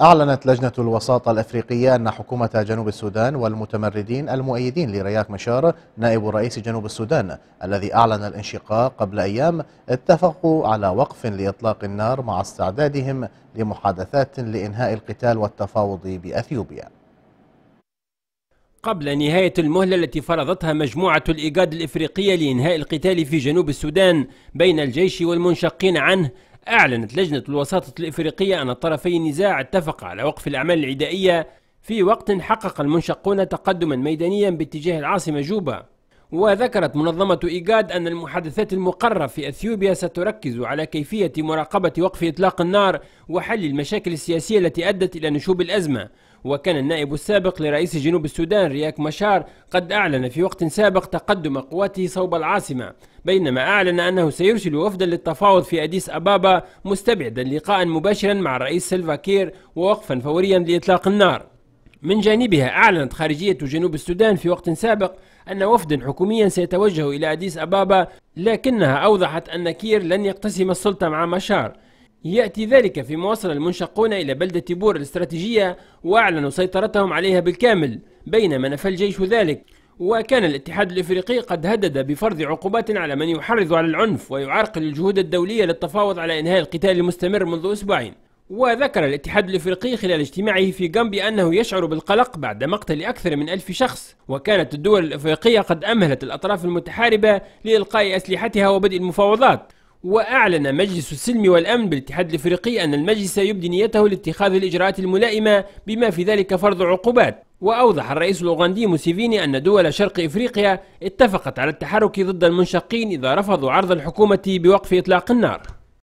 أعلنت لجنة الوساطة الأفريقية أن حكومة جنوب السودان والمتمردين المؤيدين لرياك مشار نائب رئيس جنوب السودان الذي أعلن الانشقاق قبل أيام اتفقوا على وقف لإطلاق النار مع استعدادهم لمحادثات لإنهاء القتال والتفاوض بأثيوبيا قبل نهاية المهلة التي فرضتها مجموعة الإيجاد الإفريقية لإنهاء القتال في جنوب السودان بين الجيش والمنشقين عنه أعلنت لجنة الوساطة الإفريقية أن طرفي النزاع اتفقا على وقف الأعمال العدائية في وقت حقق المنشقون تقدما ميدانيا باتجاه العاصمة جوبا وذكرت منظمة إيجاد أن المحادثات المقررة في أثيوبيا ستركز على كيفية مراقبة وقف إطلاق النار وحل المشاكل السياسية التي أدت إلى نشوب الأزمة وكان النائب السابق لرئيس جنوب السودان رياك مشار قد أعلن في وقت سابق تقدم قواته صوب العاصمة بينما أعلن أنه سيرسل وفدا للتفاوض في أديس أبابا مستبعدا لقاء مباشرا مع الرئيس سيلفا كير ووقفا فوريا لإطلاق النار من جانبها أعلنت خارجية جنوب السودان في وقت سابق أن وفدا حكوميا سيتوجه إلى أديس أبابا لكنها أوضحت أن كير لن يقتسم السلطة مع مشار يأتي ذلك فيما وصل المنشقون إلى بلدة بور الاستراتيجية وأعلنوا سيطرتهم عليها بالكامل بينما نفى الجيش ذلك وكان الاتحاد الافريقي قد هدد بفرض عقوبات على من يحرض على العنف ويعرقل الجهود الدوليه للتفاوض على انهاء القتال المستمر منذ اسبوعين وذكر الاتحاد الافريقي خلال اجتماعه في غامبيا انه يشعر بالقلق بعد مقتل اكثر من ألف شخص وكانت الدول الافريقيه قد امهلت الاطراف المتحاربه لالقاء اسلحتها وبدء المفاوضات واعلن مجلس السلم والامن بالاتحاد الافريقي ان المجلس يبدي نيته لاتخاذ الاجراءات الملائمه بما في ذلك فرض عقوبات واوضح الرئيس الاوغندي موسيفيني ان دول شرق افريقيا اتفقت على التحرك ضد المنشقين اذا رفضوا عرض الحكومه بوقف اطلاق النار